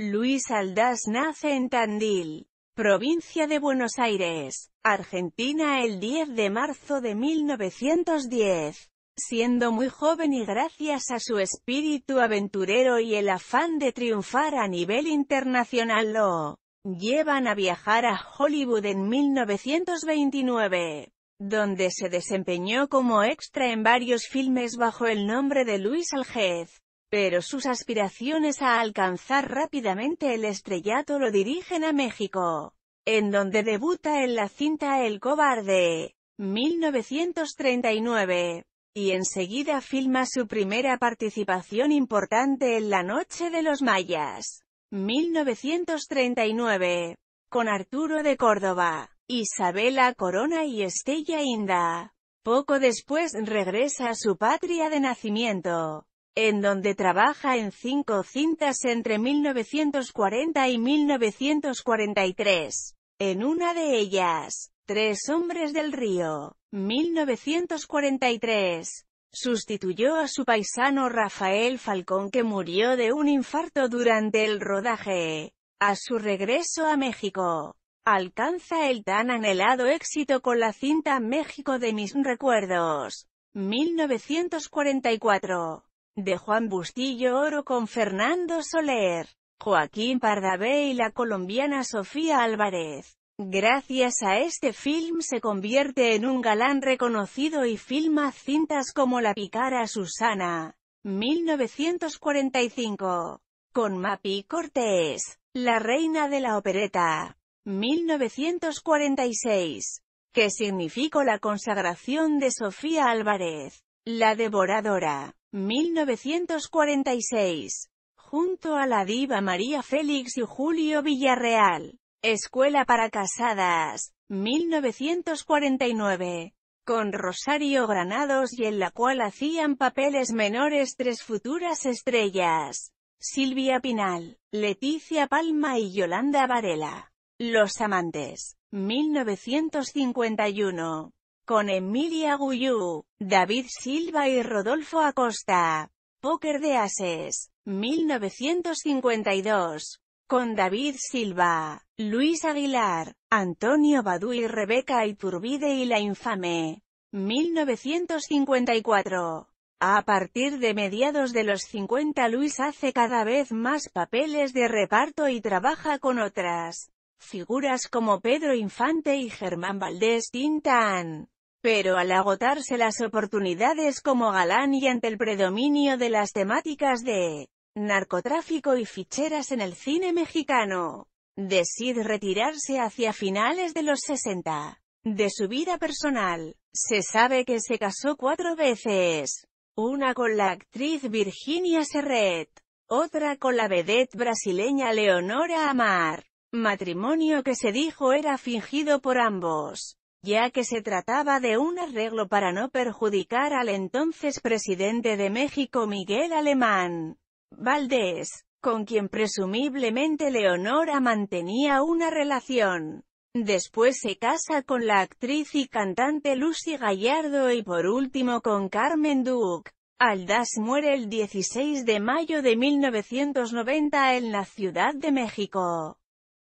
Luis Aldaz nace en Tandil, provincia de Buenos Aires, Argentina el 10 de marzo de 1910. Siendo muy joven y gracias a su espíritu aventurero y el afán de triunfar a nivel internacional lo llevan a viajar a Hollywood en 1929, donde se desempeñó como extra en varios filmes bajo el nombre de Luis Algez. Pero sus aspiraciones a alcanzar rápidamente el estrellato lo dirigen a México, en donde debuta en la cinta El Cobarde, 1939, y enseguida filma su primera participación importante en La Noche de los Mayas, 1939, con Arturo de Córdoba, Isabela Corona y Estella Inda. Poco después regresa a su patria de nacimiento, en donde trabaja en cinco cintas entre 1940 y 1943. En una de ellas, Tres Hombres del Río, 1943, sustituyó a su paisano Rafael Falcón que murió de un infarto durante el rodaje. A su regreso a México, alcanza el tan anhelado éxito con la cinta México de mis recuerdos, 1944 de Juan Bustillo Oro con Fernando Soler, Joaquín Pardavé y la colombiana Sofía Álvarez. Gracias a este film se convierte en un galán reconocido y filma cintas como La Picara Susana, 1945, con Mapi Cortés, La Reina de la Opereta, 1946, que significó la consagración de Sofía Álvarez. La Devoradora, 1946, junto a la diva María Félix y Julio Villarreal. Escuela para Casadas, 1949, con Rosario Granados y en la cual hacían papeles menores tres futuras estrellas, Silvia Pinal, Leticia Palma y Yolanda Varela. Los Amantes, 1951 con Emilia Guyú, David Silva y Rodolfo Acosta. Póker de Ases, 1952. Con David Silva, Luis Aguilar, Antonio Badú y Rebeca Iturbide y La Infame. 1954. A partir de mediados de los 50 Luis hace cada vez más papeles de reparto y trabaja con otras figuras como Pedro Infante y Germán Valdés Tintán. Pero al agotarse las oportunidades como galán y ante el predominio de las temáticas de narcotráfico y ficheras en el cine mexicano, decide retirarse hacia finales de los 60. De su vida personal, se sabe que se casó cuatro veces, una con la actriz Virginia Serret, otra con la vedette brasileña Leonora Amar, matrimonio que se dijo era fingido por ambos ya que se trataba de un arreglo para no perjudicar al entonces presidente de México Miguel Alemán Valdés, con quien presumiblemente Leonora mantenía una relación. Después se casa con la actriz y cantante Lucy Gallardo y por último con Carmen Duke. Aldas muere el 16 de mayo de 1990 en la Ciudad de México.